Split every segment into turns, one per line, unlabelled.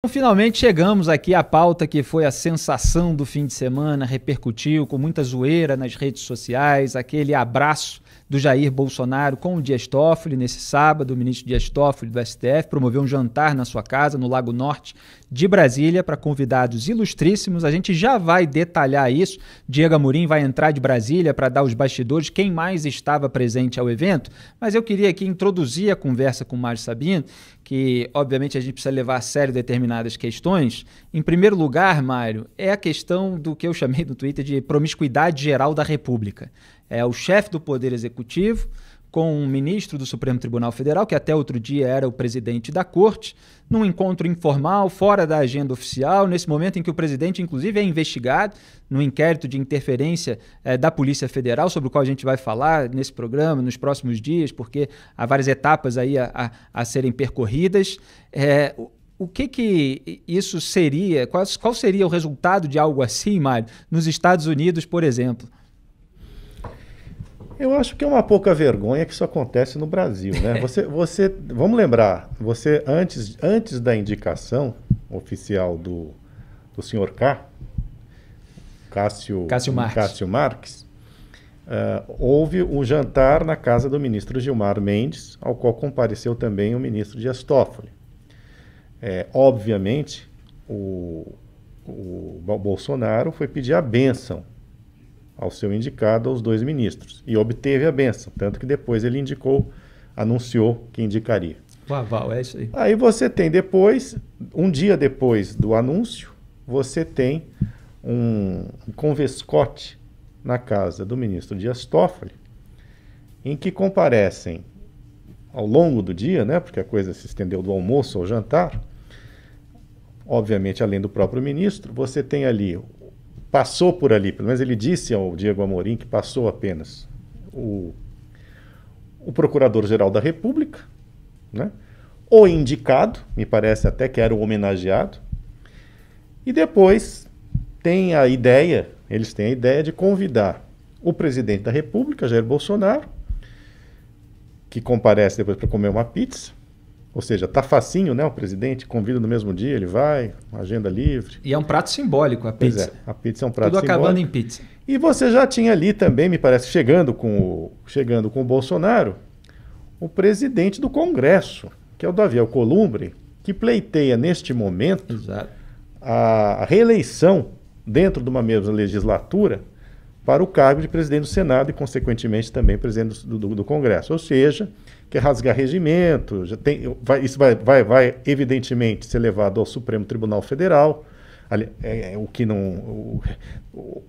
Então, finalmente chegamos aqui à pauta que foi a sensação do fim de semana, repercutiu com muita zoeira nas redes sociais, aquele abraço do Jair Bolsonaro com o Dias Toffoli nesse sábado. O ministro Dias Toffoli do STF promoveu um jantar na sua casa, no Lago Norte de Brasília, para convidados ilustríssimos. A gente já vai detalhar isso. Diego Amorim vai entrar de Brasília para dar os bastidores, quem mais estava presente ao evento. Mas eu queria aqui introduzir a conversa com o Mário Sabino, que obviamente a gente precisa levar a sério determinado determinadas questões, em primeiro lugar, Mário, é a questão do que eu chamei no Twitter de promiscuidade geral da República. É o chefe do Poder Executivo com um ministro do Supremo Tribunal Federal, que até outro dia era o presidente da corte, num encontro informal, fora da agenda oficial, nesse momento em que o presidente, inclusive, é investigado no inquérito de interferência eh, da Polícia Federal, sobre o qual a gente vai falar nesse programa, nos próximos dias, porque há várias etapas aí a, a, a serem percorridas. É, o que, que isso seria, qual, qual seria o resultado de algo assim, Mário, nos Estados Unidos, por
exemplo? Eu acho que é uma pouca vergonha que isso acontece no Brasil, né? Você, você, vamos lembrar, você antes, antes da indicação oficial do, do senhor K, Cássio, Cássio Marques, Cássio Marques uh, houve um jantar na casa do ministro Gilmar Mendes, ao qual compareceu também o ministro Dias Toffoli. É, obviamente, o, o Bolsonaro foi pedir a benção ao seu indicado aos dois ministros e obteve a benção, tanto que depois ele indicou, anunciou que indicaria. O
aval, é isso aí.
Aí você tem depois, um dia depois do anúncio, você tem um, um convescote na casa do ministro Dias Toffoli, em que comparecem ao longo do dia, né, porque a coisa se estendeu do almoço ao jantar, obviamente, além do próprio ministro, você tem ali, passou por ali, pelo menos ele disse ao Diego Amorim que passou apenas o, o Procurador-Geral da República, né, o indicado, me parece até que era o homenageado, e depois tem a ideia, eles têm a ideia de convidar o presidente da República, Jair Bolsonaro, que comparece depois para comer uma pizza. Ou seja, tá facinho, né? O presidente convida no mesmo dia, ele vai, agenda livre.
E é um prato simbólico a pois é, pizza. É, a pizza é um prato Tudo simbólico. Tudo acabando em pizza.
E você já tinha ali também, me parece, chegando com o, chegando com o Bolsonaro, o presidente do Congresso, que é o Davi Alcolumbre, que pleiteia neste momento Exato. a reeleição dentro de uma mesma legislatura para o cargo de presidente do Senado e, consequentemente, também presidente do, do, do Congresso. Ou seja, quer rasgar regimento, já tem, vai, isso vai, vai, vai, evidentemente, ser levado ao Supremo Tribunal Federal, ali, é, é, o que não. O, o,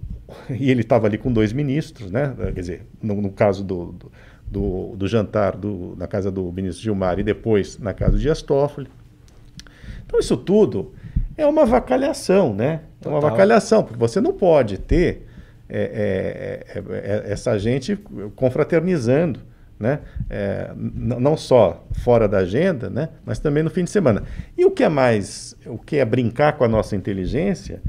e ele estava ali com dois ministros, né? quer dizer, no, no caso do, do, do jantar na casa do ministro Gilmar e depois na casa do Dias Toffoli. Então, isso tudo é uma vacalhação, né? É uma vacalhação, porque você não pode ter é é, é, é, essa gente confraternizando, né? É, não só fora da agenda, né? mas também no fim de semana. E o que é mais, o que é brincar com a nossa inteligência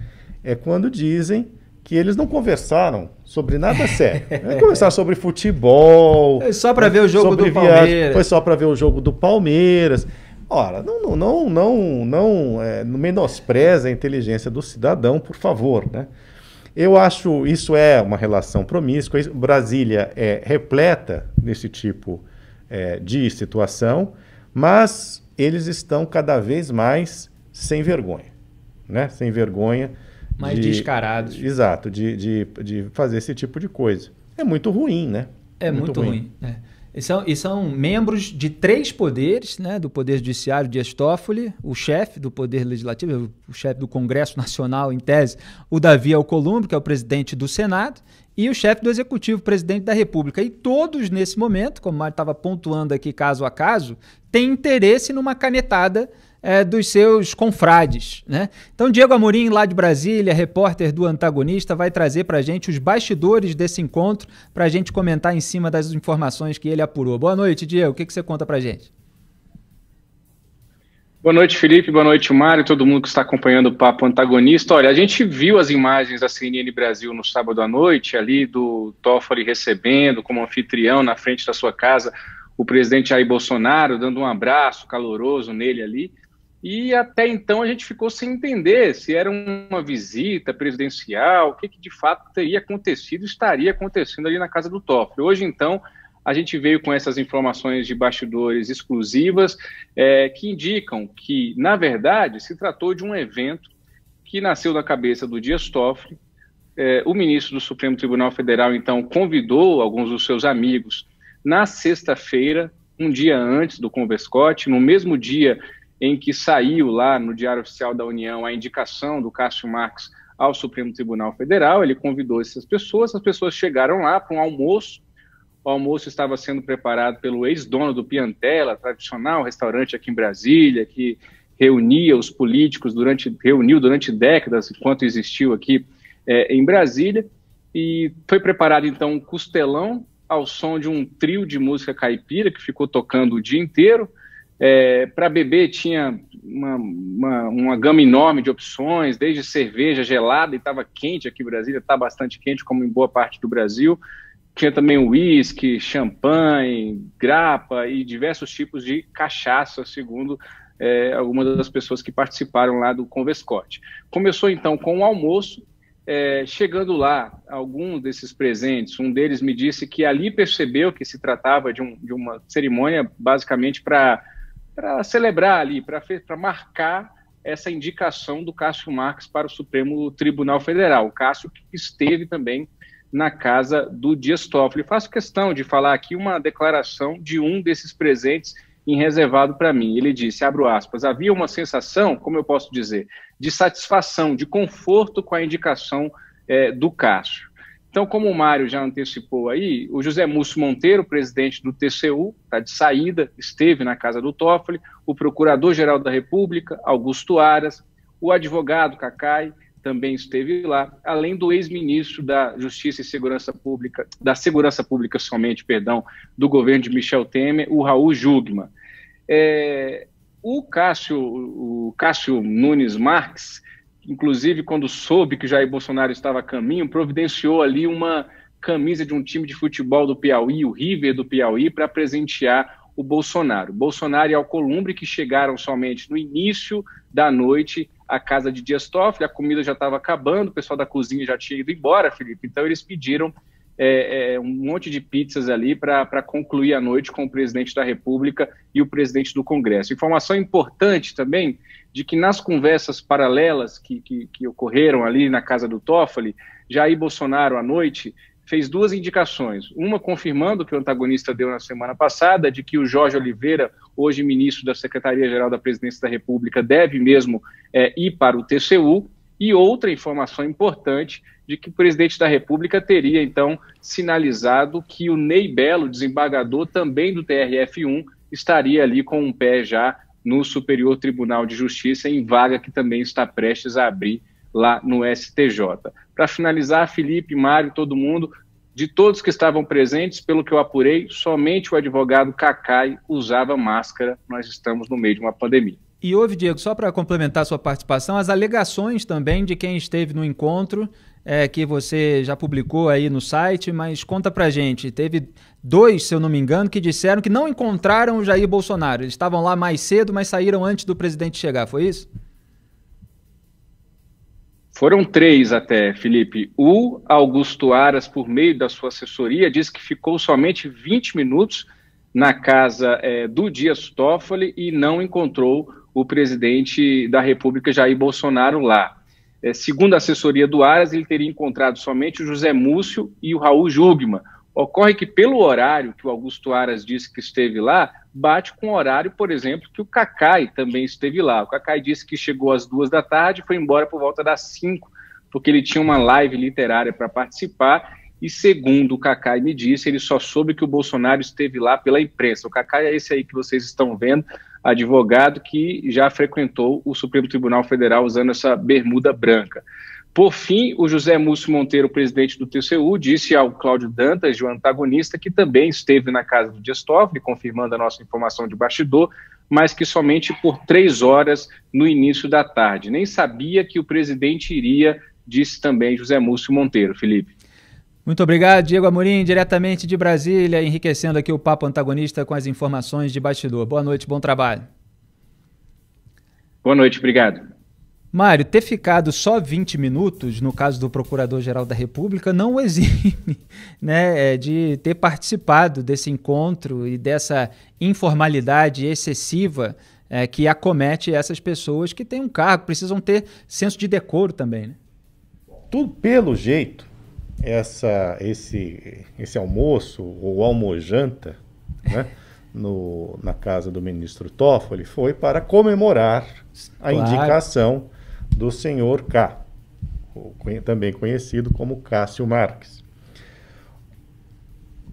é quando dizem que eles não conversaram sobre nada sério. conversaram sobre futebol. Foi só para ver o jogo do Palmeiras. Viagem, foi só para ver o jogo do Palmeiras. Ora, não, não, não, não, não é, menospreza a inteligência do cidadão, por favor, né? Eu acho isso é uma relação promíscua. Brasília é repleta desse tipo é, de situação, mas eles estão cada vez mais sem vergonha, né? Sem vergonha. Mais de, descarados. Exato, de, de, de fazer esse tipo de coisa. É muito ruim, né? É muito, muito ruim. ruim.
É. E são, e são membros de três poderes, né? Do Poder Judiciário, de Estófoli, o chefe do Poder Legislativo, o chefe do Congresso Nacional, em tese, o Davi Alcolumbre, que é o presidente do Senado, e o chefe do Executivo, presidente da República. E todos, nesse momento, como o Mário estava pontuando aqui caso a caso, têm interesse numa canetada é, dos seus confrades. Né? Então, Diego Amorim, lá de Brasília, repórter do Antagonista, vai trazer para a gente os bastidores desse encontro, para a gente comentar em cima das informações que ele apurou. Boa noite, Diego. O que, que você conta para a gente?
Boa noite, Felipe. Boa noite, Mário. Todo mundo que está acompanhando o Papo Antagonista. Olha, a gente viu as imagens da CNN Brasil no sábado à noite, ali do Toffoli recebendo como anfitrião na frente da sua casa o presidente Jair Bolsonaro, dando um abraço caloroso nele ali. E até então a gente ficou sem entender se era uma visita presidencial, o que, que de fato teria acontecido, estaria acontecendo ali na casa do Toffoli. Hoje, então, a gente veio com essas informações de bastidores exclusivas é, que indicam que, na verdade, se tratou de um evento que nasceu da cabeça do Dias Toffoli. É, o ministro do Supremo Tribunal Federal, então, convidou alguns dos seus amigos na sexta-feira, um dia antes do Converscote, no mesmo dia em que saiu lá no Diário Oficial da União a indicação do Cássio Marx ao Supremo Tribunal Federal. Ele convidou essas pessoas, as pessoas chegaram lá para um almoço. O almoço estava sendo preparado pelo ex-dono do Piantela, tradicional restaurante aqui em Brasília, que reunia os políticos durante reuniu durante décadas enquanto existiu aqui é, em Brasília e foi preparado então um costelão ao som de um trio de música caipira que ficou tocando o dia inteiro é, para beber tinha uma, uma, uma, gama enorme de opções, desde cerveja gelada, e estava quente aqui em Brasília, está bastante quente, como em boa parte do Brasil. Tinha também uísque, champanhe, grapa e diversos tipos de cachaça, segundo é, algumas das pessoas que participaram lá do Convescote. Começou então com o almoço, é, chegando lá, alguns desses presentes, um deles me disse que ali percebeu que se tratava de, um, de uma cerimônia basicamente para para celebrar ali, para marcar essa indicação do Cássio Marques para o Supremo Tribunal Federal. O Cássio que esteve também na casa do Dias Toffoli. Faço questão de falar aqui uma declaração de um desses presentes em reservado para mim. Ele disse, abro aspas, havia uma sensação, como eu posso dizer, de satisfação, de conforto com a indicação é, do Cássio. Então, como o Mário já antecipou aí, o José Múcio Monteiro, presidente do TCU, está de saída, esteve na casa do Toffoli, o procurador-geral da República, Augusto Aras, o advogado Cacai, também esteve lá, além do ex-ministro da Justiça e Segurança Pública, da Segurança Pública somente, perdão, do governo de Michel Temer, o Raul Jugman. É, o Cássio, o Cássio Nunes Marques, inclusive quando soube que Jair Bolsonaro estava a caminho, providenciou ali uma camisa de um time de futebol do Piauí, o River do Piauí, para presentear o Bolsonaro. Bolsonaro e Alcolumbre que chegaram somente no início da noite à casa de Dias Toffoli, a comida já estava acabando, o pessoal da cozinha já tinha ido embora, Felipe, então eles pediram é, é, um monte de pizzas ali para concluir a noite com o presidente da República e o presidente do Congresso. Informação importante também de que nas conversas paralelas que, que, que ocorreram ali na casa do Toffoli, Jair Bolsonaro à noite fez duas indicações. Uma confirmando que o antagonista deu na semana passada, de que o Jorge Oliveira, hoje ministro da Secretaria-Geral da Presidência da República, deve mesmo é, ir para o TCU. E outra informação importante de que o presidente da República teria, então, sinalizado que o Ney Belo, desembargador também do TRF1, estaria ali com um pé já no Superior Tribunal de Justiça, em vaga que também está prestes a abrir lá no STJ. Para finalizar, Felipe, Mário, todo mundo, de todos que estavam presentes, pelo que eu apurei, somente o advogado Cacai usava máscara. Nós estamos no meio de uma pandemia.
E houve, Diego, só para complementar a sua participação, as alegações também de quem esteve no encontro, é, que você já publicou aí no site, mas conta para gente. Teve dois, se eu não me engano, que disseram que não encontraram o Jair Bolsonaro. Eles estavam lá mais cedo, mas saíram antes do presidente chegar, foi isso?
Foram três até, Felipe. O Augusto Aras, por meio da sua assessoria, disse que ficou somente 20 minutos na casa é, do Dias Toffoli e não encontrou o presidente da República, Jair Bolsonaro, lá. É, segundo a assessoria do Aras, ele teria encontrado somente o José Múcio e o Raul Jugman. Ocorre que, pelo horário que o Augusto Aras disse que esteve lá, bate com o horário, por exemplo, que o Cacai também esteve lá. O Cacai disse que chegou às duas da tarde, foi embora por volta das cinco, porque ele tinha uma live literária para participar. E segundo o Cacai me disse, ele só soube que o Bolsonaro esteve lá pela imprensa. O Cacai é esse aí que vocês estão vendo, advogado que já frequentou o Supremo Tribunal Federal usando essa bermuda branca. Por fim, o José Múcio Monteiro, presidente do TCU, disse ao Cláudio Dantas, o antagonista, que também esteve na casa do Dias Toffoli, confirmando a nossa informação de bastidor, mas que somente por três horas no início da tarde. Nem sabia que o presidente iria, disse também José Múcio Monteiro, Felipe.
Muito obrigado, Diego Amorim, diretamente de Brasília, enriquecendo aqui o Papo Antagonista com as informações de bastidor. Boa noite, bom trabalho.
Boa noite, obrigado.
Mário, ter ficado só 20 minutos, no caso do Procurador-Geral da República, não o exime né, é, de ter participado desse encontro e dessa informalidade excessiva é, que acomete essas pessoas que têm um cargo, precisam ter senso de decoro também. Né?
Tudo pelo jeito essa, esse, esse almoço ou almojanta né, no, na casa do ministro Toffoli foi para comemorar a claro. indicação do senhor K, também conhecido como Cássio Marques.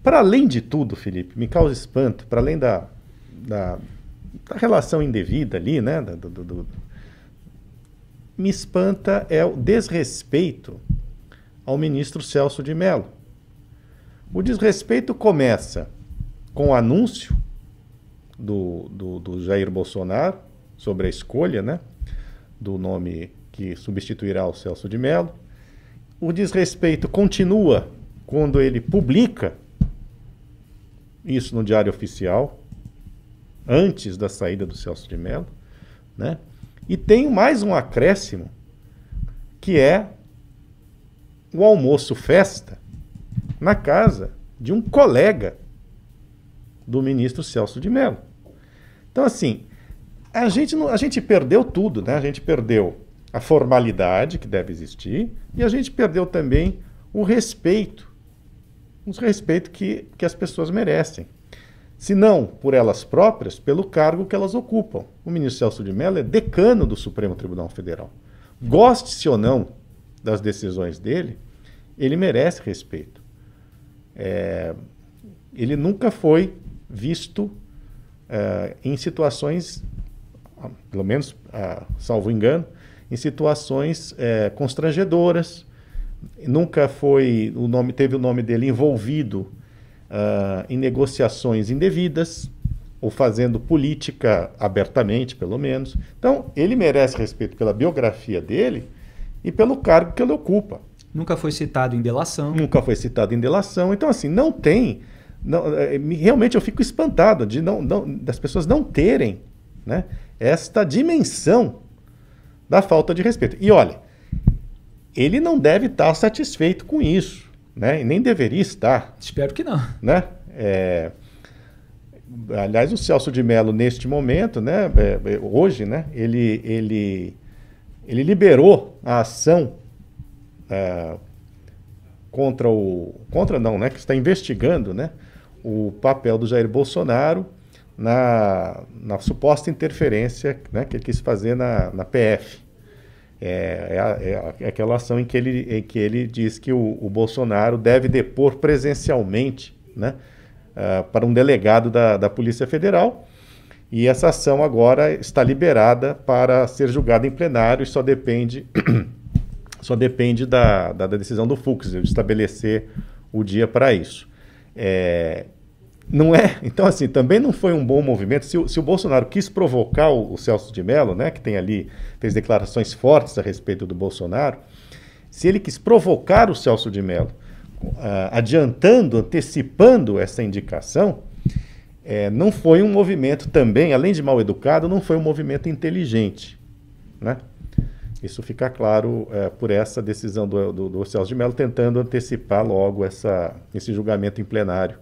Para além de tudo, Felipe, me causa espanto, para além da, da, da, relação indevida ali, né, do, do, do, me espanta é o desrespeito ao ministro Celso de Mello. O desrespeito começa com o anúncio do, do, do Jair Bolsonaro sobre a escolha né, do nome que substituirá o Celso de Mello. O desrespeito continua quando ele publica isso no Diário Oficial, antes da saída do Celso de Mello. Né? E tem mais um acréscimo, que é o almoço festa na casa de um colega do ministro Celso de Mello. Então, assim, a gente, a gente perdeu tudo, né? A gente perdeu a formalidade que deve existir e a gente perdeu também o respeito, o respeito que, que as pessoas merecem. Se não por elas próprias, pelo cargo que elas ocupam. O ministro Celso de Mello é decano do Supremo Tribunal Federal. Goste-se ou não das decisões dele, ele merece respeito. É, ele nunca foi visto é, em situações, pelo menos, salvo engano, em situações é, constrangedoras. Nunca foi o nome teve o nome dele envolvido é, em negociações indevidas ou fazendo política abertamente, pelo menos. Então, ele merece respeito pela biografia dele e pelo cargo que ele ocupa. Nunca foi citado em delação. Nunca foi citado em delação. Então, assim, não tem. Não, é, realmente eu fico espantado de não, não, das pessoas não terem né, esta dimensão da falta de respeito. E olha, ele não deve estar satisfeito com isso, né? E nem deveria estar. Espero que não. Né? É, aliás, o Celso de Mello, neste momento, né, é, é, hoje, né, ele, ele ele liberou a ação é, contra o. Contra não, né? Que está investigando né, o papel do Jair Bolsonaro na, na suposta interferência né, que ele quis fazer na, na PF. É, é, é, é, aquela ação em que ele, em que ele diz que o, o Bolsonaro deve depor presencialmente né, uh, para um delegado da, da Polícia Federal e essa ação agora está liberada para ser julgada em plenário e só depende, só depende da, da, da decisão do Fux, de estabelecer o dia para isso. É, não é. Então, assim, também não foi um bom movimento. Se, se o Bolsonaro quis provocar o, o, Celso de Mello, né, que tem ali, fez declarações fortes a respeito do Bolsonaro, se ele quis provocar o Celso de Mello, uh, adiantando, antecipando essa indicação, é, não foi um movimento também, além de mal educado, não foi um movimento inteligente. Né? Isso fica claro é, por essa decisão do, do, do Celso de Mello, tentando antecipar logo essa, esse julgamento em plenário.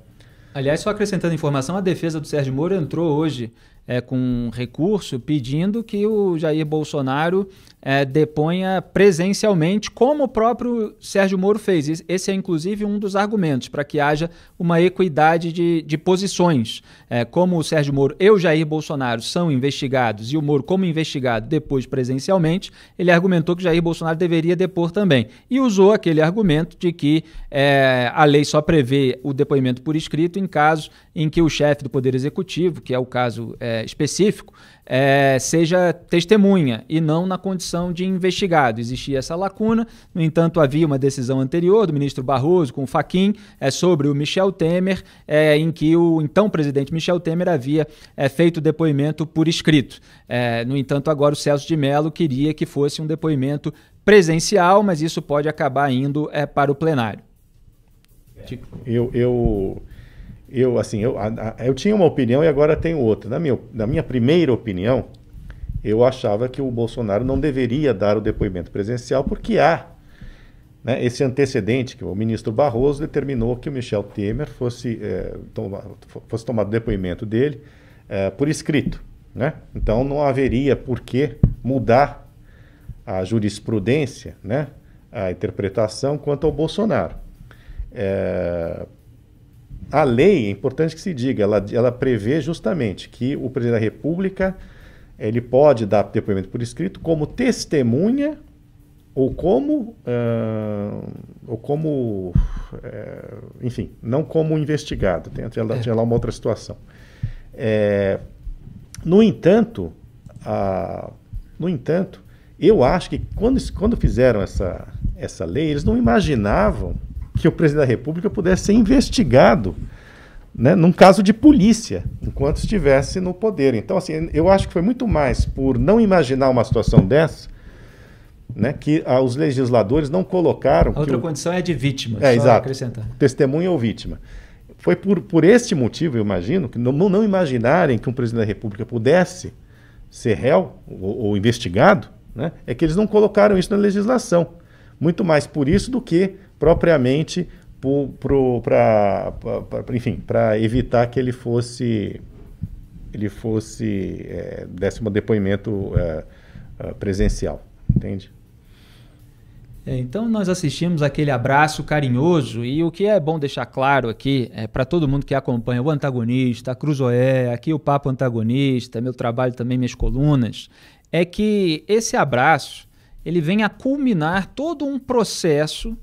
Aliás, só acrescentando informação, a defesa do Sérgio Moro entrou hoje é, com recurso pedindo que o Jair Bolsonaro é, deponha presencialmente, como o próprio Sérgio Moro fez. Esse é, inclusive, um dos argumentos para que haja uma equidade de, de posições. É, como o Sérgio Moro e o Jair Bolsonaro são investigados e o Moro, como investigado, depois presencialmente, ele argumentou que o Jair Bolsonaro deveria depor também. E usou aquele argumento de que é, a lei só prevê o depoimento por escrito em casos em que o chefe do Poder Executivo, que é o caso. É, específico é, seja testemunha e não na condição de investigado. Existia essa lacuna, no entanto, havia uma decisão anterior do ministro Barroso com o Faquim é, sobre o Michel Temer, é, em que o então presidente Michel Temer havia é, feito depoimento por escrito. É, no entanto, agora o Celso de Mello queria que fosse um depoimento presencial, mas isso pode acabar indo é, para o plenário.
Eu, eu eu assim, eu, a, a, eu tinha uma opinião e agora tenho outra. Na minha, na minha primeira opinião, eu achava que o Bolsonaro não deveria dar o depoimento presencial porque há né, esse antecedente que o ministro Barroso determinou que o Michel Temer fosse, é, eh, toma, fosse tomado depoimento dele é, por escrito. Né? Então não haveria por que mudar a jurisprudência, né? a interpretação quanto ao Bolsonaro. É, a lei, é importante que se diga, ela, ela prevê justamente que o presidente da República ele pode dar depoimento por escrito como testemunha ou como, uh, ou como uh, enfim, não como investigado. Tem, até lá, é. lá uma outra situação. É, no entanto, no entanto, eu acho que quando, quando fizeram essa, essa lei, eles não imaginavam que o presidente da República pudesse ser investigado né, num caso de polícia, enquanto estivesse no poder. Então, assim, eu acho que foi muito mais por não imaginar uma situação dessa. Né, que ah, os legisladores não colocaram. A outra o...
condição é de vítima, é, exato, acrescentar.
Testemunha ou vítima. Foi por, por este motivo, eu imagino, que não, não imaginarem que um presidente da República pudesse ser réu ou, ou investigado, né, é que eles não colocaram isso na legislação. Muito mais por isso do que propriamente para evitar que ele fosse ele fosse é, desse um depoimento é, é presencial, entende?
É, então nós assistimos aquele abraço carinhoso e o que é bom deixar claro aqui é para todo mundo que acompanha o antagonista, a Cruzoé, aqui o papo antagonista, meu trabalho também minhas colunas, é que esse abraço ele vem a culminar todo um processo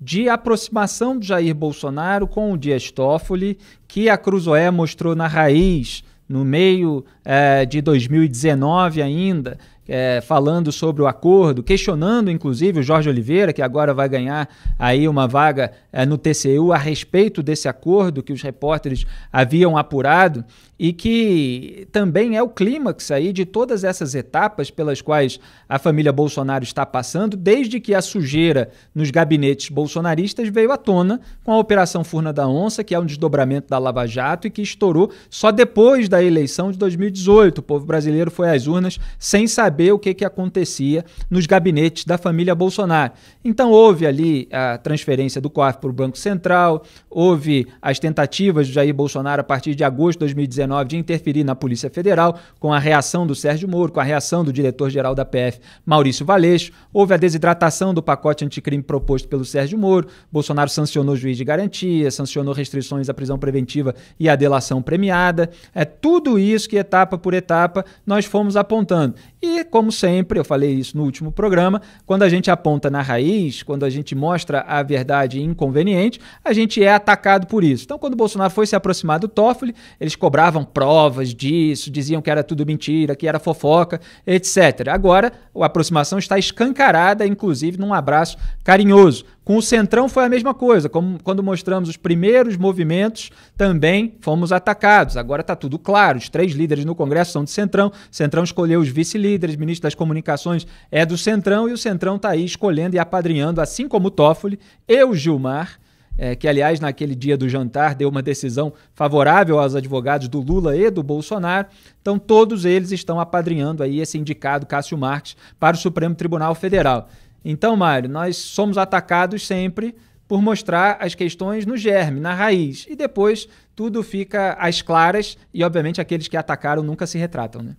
de aproximação de Jair Bolsonaro com o Dias Toffoli, que a Cruzoé mostrou na raiz no meio eh, de 2019 ainda, eh, falando sobre o acordo, questionando inclusive o Jorge Oliveira, que agora vai ganhar aí uma vaga eh, no TCU a respeito desse acordo que os repórteres haviam apurado e que também é o clímax aí de todas essas etapas pelas quais a família Bolsonaro está passando, desde que a sujeira nos gabinetes bolsonaristas veio à tona com a Operação Furna da Onça, que é um desdobramento da Lava Jato e que estourou só depois da eleição de 2018. O povo brasileiro foi às urnas sem saber o que, que acontecia nos gabinetes da família Bolsonaro. Então houve ali a transferência do COAF para o Banco Central, houve as tentativas de Jair Bolsonaro a partir de agosto de 2019 de interferir na Polícia Federal, com a reação do Sérgio Moro, com a reação do diretor-geral da PF, Maurício Valeixo, houve a desidratação do pacote anticrime proposto pelo Sérgio Moro, Bolsonaro sancionou juiz de garantia, sancionou restrições à prisão preventiva e à delação premiada. É tudo isso que etapa por etapa nós fomos apontando. E como sempre, eu falei isso no último programa, quando a gente aponta na raiz, quando a gente mostra a verdade inconveniente, a gente é atacado por isso. Então, quando Bolsonaro foi se aproximar do Toffoli, eles cobravam davam provas disso, diziam que era tudo mentira, que era fofoca, etc. Agora, a aproximação está escancarada, inclusive num abraço carinhoso. Com o Centrão foi a mesma coisa. Como, quando mostramos os primeiros movimentos, também fomos atacados. Agora está tudo claro. Os três líderes no Congresso são do Centrão. Centrão escolheu os vice-líderes, ministro das Comunicações é do Centrão e o Centrão está aí escolhendo e apadrinhando, assim como o Toffoli e o Gilmar, é, que, aliás, naquele dia do jantar deu uma decisão favorável aos advogados do Lula e do Bolsonaro. Então, todos eles estão apadrinhando aí esse indicado Cássio Marques para o Supremo Tribunal Federal. Então, Mário, nós somos atacados sempre por mostrar as questões no germe, na raiz. E depois tudo fica às claras e, obviamente, aqueles que atacaram nunca se retratam, né?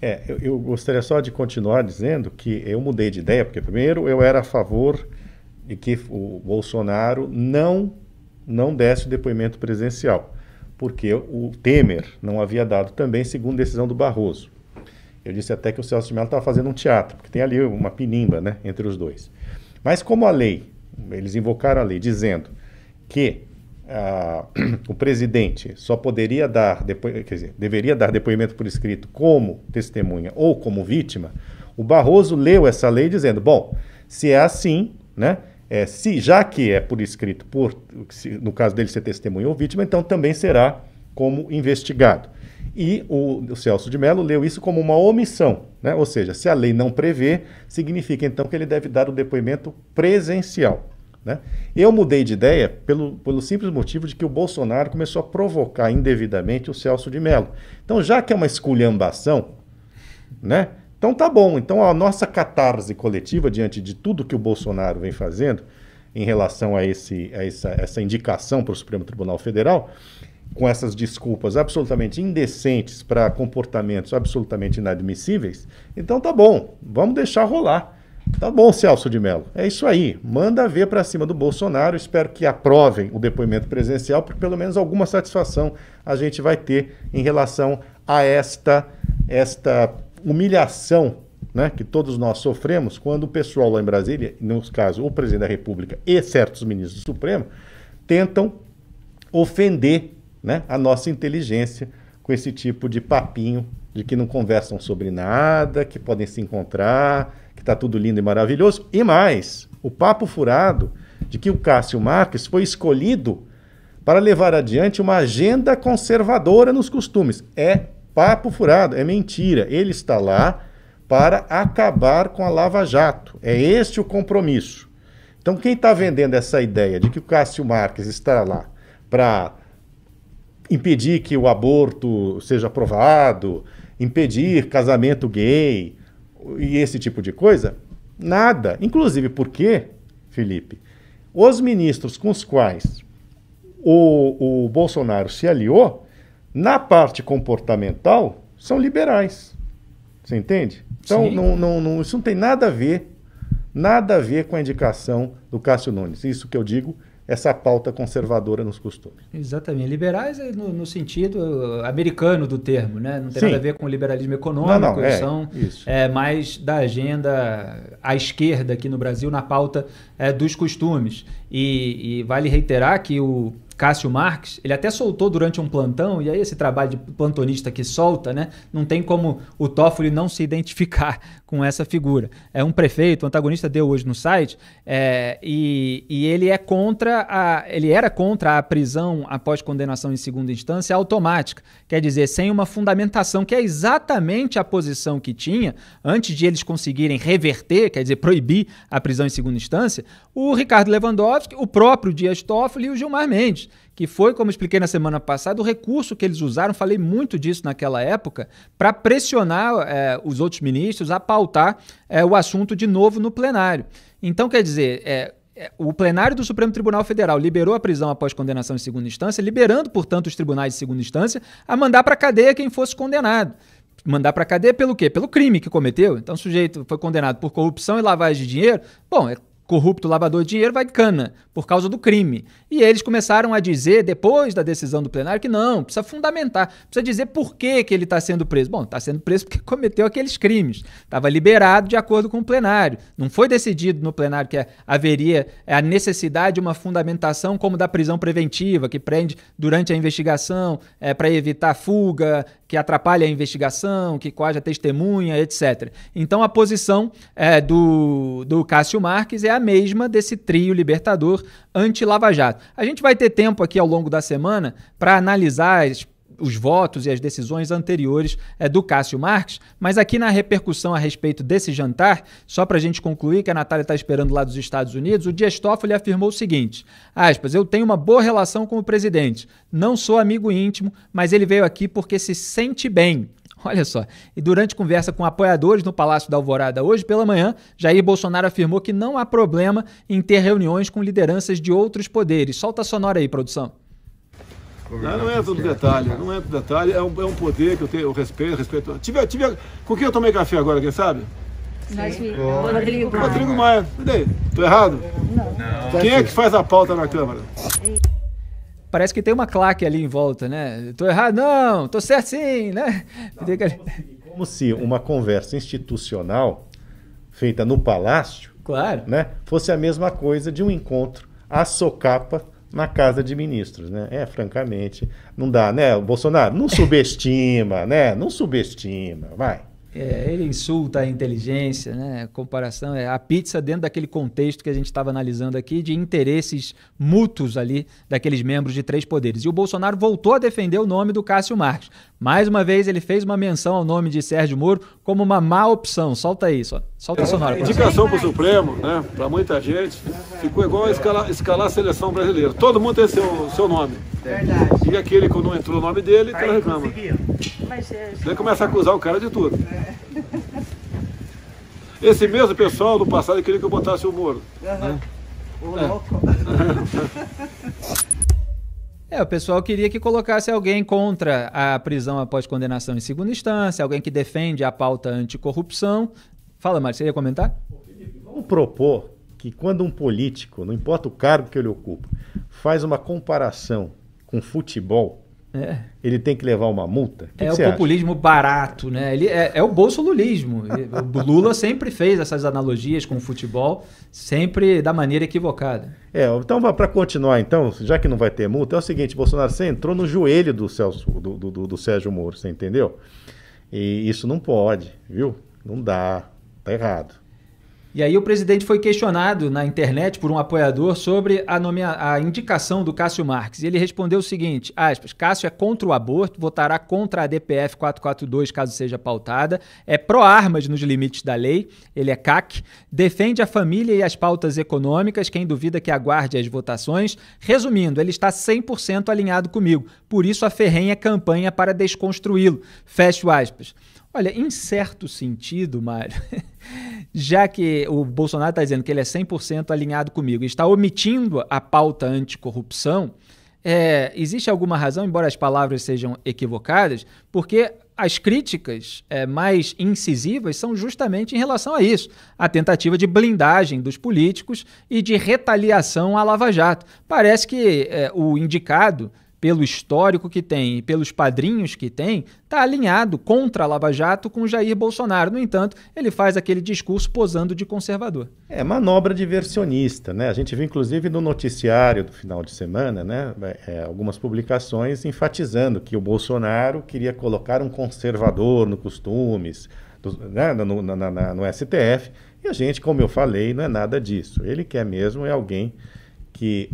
É, eu, eu gostaria só de continuar dizendo que eu mudei de ideia, porque primeiro eu era a favor e que o Bolsonaro não, não desse o depoimento presencial porque o Temer não havia dado também, segundo decisão do Barroso. Eu disse até que o Celso de Mello estava fazendo um teatro, porque tem ali uma pinimba né, entre os dois. Mas como a lei, eles invocaram a lei dizendo que ah, o presidente só poderia dar, depo... quer dizer, deveria dar depoimento por escrito como testemunha ou como vítima, o Barroso leu essa lei dizendo, bom, se é assim, né, é, se já que é por escrito, por, se, no caso dele ser testemunha ou vítima, então também será como investigado. E o, o Celso de Mello leu isso como uma omissão, né? ou seja, se a lei não prevê, significa então que ele deve dar o depoimento presencial. Né? Eu mudei de ideia pelo, pelo simples motivo de que o Bolsonaro começou a provocar indevidamente o Celso de Mello. Então, já que é uma esculhambação, né? Então tá bom. Então a nossa catarse coletiva diante de tudo que o Bolsonaro vem fazendo em relação a, esse, a essa, essa indicação para o Supremo Tribunal Federal, com essas desculpas absolutamente indecentes para comportamentos absolutamente inadmissíveis, então tá bom, vamos deixar rolar. Tá bom, Celso de Mello. É isso aí. Manda ver para cima do Bolsonaro. Espero que aprovem o depoimento presencial, porque pelo menos alguma satisfação a gente vai ter em relação a esta esta humilhação né, que todos nós sofremos quando o pessoal lá em Brasília, nos casos o presidente da República e certos ministros do Supremo, tentam ofender né, a nossa inteligência com esse tipo de papinho de que não conversam sobre nada, que podem se encontrar, que está tudo lindo e maravilhoso. E mais, o papo furado de que o Cássio Marques foi escolhido para levar adiante uma agenda conservadora nos costumes. É Papo furado, é mentira. Ele está lá para acabar com a Lava Jato. É este o compromisso. Então, quem está vendendo essa ideia de que o Cássio Marques está lá para impedir que o aborto seja aprovado, impedir casamento gay e esse tipo de coisa, nada. Inclusive porque, Felipe, os ministros com os quais o, o Bolsonaro se aliou na parte comportamental, são liberais. Você entende? Então, não, não, não, isso não tem nada a ver, nada a ver com a indicação do Cássio Nunes. Isso que eu digo, essa pauta conservadora nos costumes.
Exatamente. Liberais é no, no sentido uh, americano do termo, né? Não tem Sim. nada a ver com liberalismo econômico, não, não, é, são é, mais da agenda à esquerda aqui no Brasil, na pauta é, dos costumes. E, e vale reiterar que o Cássio Marques, ele até soltou durante um plantão, e aí esse trabalho de plantonista que solta, né? Não tem como o Toffoli não se identificar com essa figura. É um prefeito, o antagonista deu hoje no site, é, e, e ele é contra a. ele era contra a prisão após condenação em segunda instância automática. Quer dizer, sem uma fundamentação, que é exatamente a posição que tinha antes de eles conseguirem reverter, quer dizer, proibir a prisão em segunda instância, o Ricardo Lewandowski, o próprio Dias Toffoli e o Gilmar Mendes que foi, como expliquei na semana passada, o recurso que eles usaram, falei muito disso naquela época, para pressionar é, os outros ministros a pautar é, o assunto de novo no plenário. Então, quer dizer, é, é, o plenário do Supremo Tribunal Federal liberou a prisão após condenação em segunda instância, liberando, portanto, os tribunais de segunda instância a mandar para a cadeia quem fosse condenado. Mandar para cadeia pelo quê? Pelo crime que cometeu. Então, o sujeito foi condenado por corrupção e lavagem de dinheiro. Bom, é corrupto lavador de dinheiro vai cana, por causa do crime. E eles começaram a dizer, depois da decisão do plenário, que não, precisa fundamentar, precisa dizer por que, que ele está sendo preso. Bom, está sendo preso porque cometeu aqueles crimes. Estava liberado de acordo com o plenário. Não foi decidido no plenário que haveria é, a necessidade de uma fundamentação como da prisão preventiva, que prende durante a investigação é, para evitar fuga, que atrapalha a investigação, que coaja testemunha, etc. Então a posição é, do, do Cássio Marques é a mesma desse trio libertador anti-Lava Jato. A gente vai ter tempo aqui ao longo da semana para analisar as os votos e as decisões anteriores é, do Cássio Marques, mas aqui na repercussão a respeito desse jantar, só para a gente concluir que a Natália está esperando lá dos Estados Unidos, o Dias Toffoli afirmou o seguinte, aspas, eu tenho uma boa relação com o presidente, não sou amigo íntimo, mas ele veio aqui porque se sente bem Olha só. E durante conversa com apoiadores no Palácio da Alvorada hoje pela manhã, Jair Bolsonaro afirmou que não há problema em ter reuniões com lideranças de outros poderes. Solta a sonora aí, produção.
Não, não entra é no detalhe, não entra é no detalhe. É um, é um poder que eu tenho, eu respeito, respeito. Tive, tive, com quem eu tomei café agora, quem sabe?
Rodrigo Maia. Rodrigo
Maia. Cadê? Tô errado? Não. não. Quem é que faz a pauta na Câmara?
parece que tem uma claque ali em volta, né? Tô errado, não, tô certo sim, né?
Não, como, se, como se uma conversa institucional feita no palácio, claro, né, fosse a mesma coisa de um encontro a socapa na casa de ministros, né? É, francamente, não dá, né? O Bolsonaro, não subestima, né? Não subestima, vai.
É, ele insulta a inteligência, né? A comparação é a pizza dentro daquele contexto que a gente estava analisando aqui de interesses mútuos ali daqueles membros de três poderes. E o Bolsonaro voltou a defender o nome do Cássio Marques. Mais uma vez ele fez uma menção ao nome de Sérgio Moro como uma má opção. Solta isso, só. solta a sonora. indicação para
o Supremo, né? Para muita gente ficou igual a escalar, escalar, a seleção brasileira. Todo mundo tem seu seu nome. Verdade. E aquele que não entrou o nome dele, ele reclama. Ele é começa a acusar o cara de tudo. É. É. Esse mesmo pessoal do passado queria que eu botasse o muro. Uhum. Né?
É. é, o pessoal queria que colocasse alguém contra a prisão após condenação em segunda instância, alguém que defende a pauta anticorrupção. Fala, Mário, você ia comentar?
Vamos propor que quando um político, não importa o cargo que ele ocupa, faz uma comparação com futebol, é. Ele tem que levar uma multa? Que é que o populismo
acha? barato, né? Ele é, é o bolsolulismo. o Lula sempre fez essas analogias com o futebol, sempre da maneira equivocada.
É, então para continuar, então, já que não vai ter multa, é o seguinte, Bolsonaro, você entrou no joelho do, Celso, do, do, do Sérgio Moro, você entendeu? E isso não pode, viu? Não dá, tá errado. E aí o
presidente foi questionado na internet por um apoiador sobre a, nomea... a indicação do Cássio Marques. E ele respondeu o seguinte, aspas, Cássio é contra o aborto, votará contra a DPF 442 caso seja pautada, é pró-armas nos limites da lei, ele é CAC, defende a família e as pautas econômicas, quem duvida que aguarde as votações. Resumindo, ele está 100% alinhado comigo, por isso a ferrenha campanha para desconstruí-lo. Fecho aspas. Olha, em certo sentido, Mário, já que o Bolsonaro está dizendo que ele é 100% alinhado comigo e está omitindo a pauta anticorrupção, é, existe alguma razão, embora as palavras sejam equivocadas, porque as críticas é, mais incisivas são justamente em relação a isso, a tentativa de blindagem dos políticos e de retaliação à Lava Jato. Parece que é, o indicado pelo histórico que tem e pelos padrinhos que tem, está alinhado contra a Lava Jato com Jair Bolsonaro. No entanto, ele faz aquele discurso posando de conservador.
É manobra diversionista, né? A gente viu, inclusive, no noticiário do final de semana, né? É, é algumas publicações enfatizando que o Bolsonaro queria colocar um conservador no costumes, do, né? no, na, na, no STF. E a gente, como eu falei, não é nada disso. Ele quer mesmo é alguém que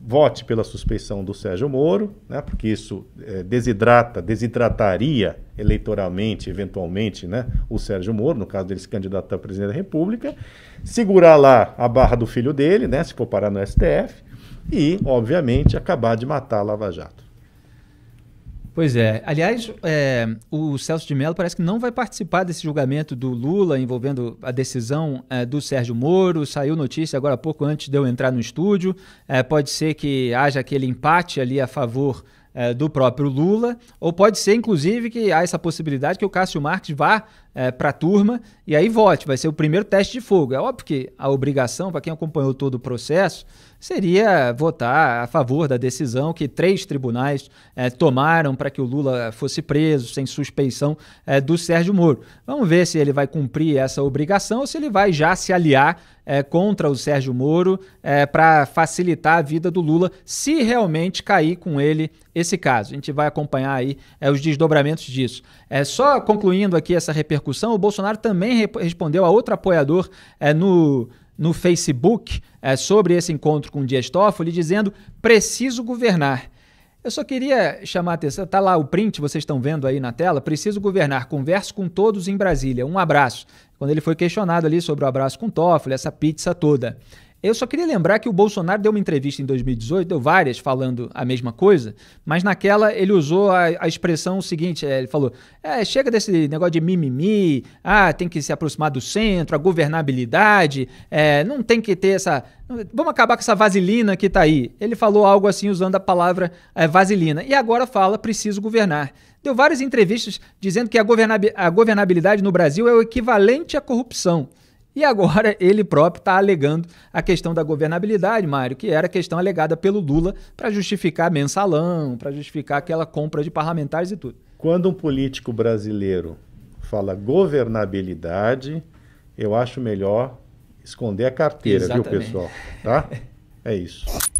vote pela suspeição do Sérgio Moro, né, porque isso é, desidrata, desidrataria eleitoralmente, eventualmente, né, o Sérgio Moro, no caso dele se candidatar a presidente da República, segurar lá a barra do filho dele, né, se for parar no STF, e, obviamente, acabar de matar a Lava Jato.
Pois é. Aliás, é, o Celso de Mello parece que não vai participar desse julgamento do Lula envolvendo a decisão é, do Sérgio Moro. Saiu notícia agora há pouco antes de eu entrar no estúdio. É, pode ser que haja aquele empate ali a favor é, do próprio Lula, ou pode ser, inclusive, que há essa possibilidade que o Cássio Marques vá é, para a turma e aí vote. Vai ser o primeiro teste de fogo. É óbvio que a obrigação, para quem acompanhou todo o processo, seria votar a favor da decisão que três tribunais é, tomaram para que o Lula fosse preso sem suspeição é, do Sérgio Moro. Vamos ver se ele vai cumprir essa obrigação ou se ele vai já se aliar é, contra o Sérgio Moro é, para facilitar a vida do Lula, se realmente cair com ele esse caso. A gente vai acompanhar aí é, os desdobramentos disso. É, só concluindo aqui essa repercussão repercussão. O Bolsonaro também respondeu a outro apoiador é, no, no Facebook é, sobre esse encontro com o Dias Toffoli, dizendo: preciso governar. Eu só queria chamar a atenção, Está lá o print, vocês estão vendo aí na tela. Preciso governar, converso com todos em Brasília. Um abraço. Quando ele foi questionado ali sobre o abraço com Toffoli, essa pizza toda. Eu só queria lembrar que o Bolsonaro deu uma entrevista em 2018, deu várias falando a mesma coisa, mas naquela ele usou a, a expressão seguinte: é, ele falou, é, chega desse negócio de mimimi, ah, tem que se aproximar do centro, a governabilidade, é, não tem que ter essa. Vamos acabar com essa vaselina que está aí. Ele falou algo assim usando a palavra é, vaselina. E agora fala, preciso governar deu várias entrevistas dizendo que a governabilidade no Brasil é o equivalente à corrupção. E agora ele próprio está alegando a questão da governabilidade, Mário, que era a questão alegada pelo Lula para
justificar mensalão, para justificar aquela compra de parlamentares e tudo. Quando um político brasileiro fala governabilidade, eu acho melhor esconder a carteira, Exatamente. viu, pessoal? Tá? É isso.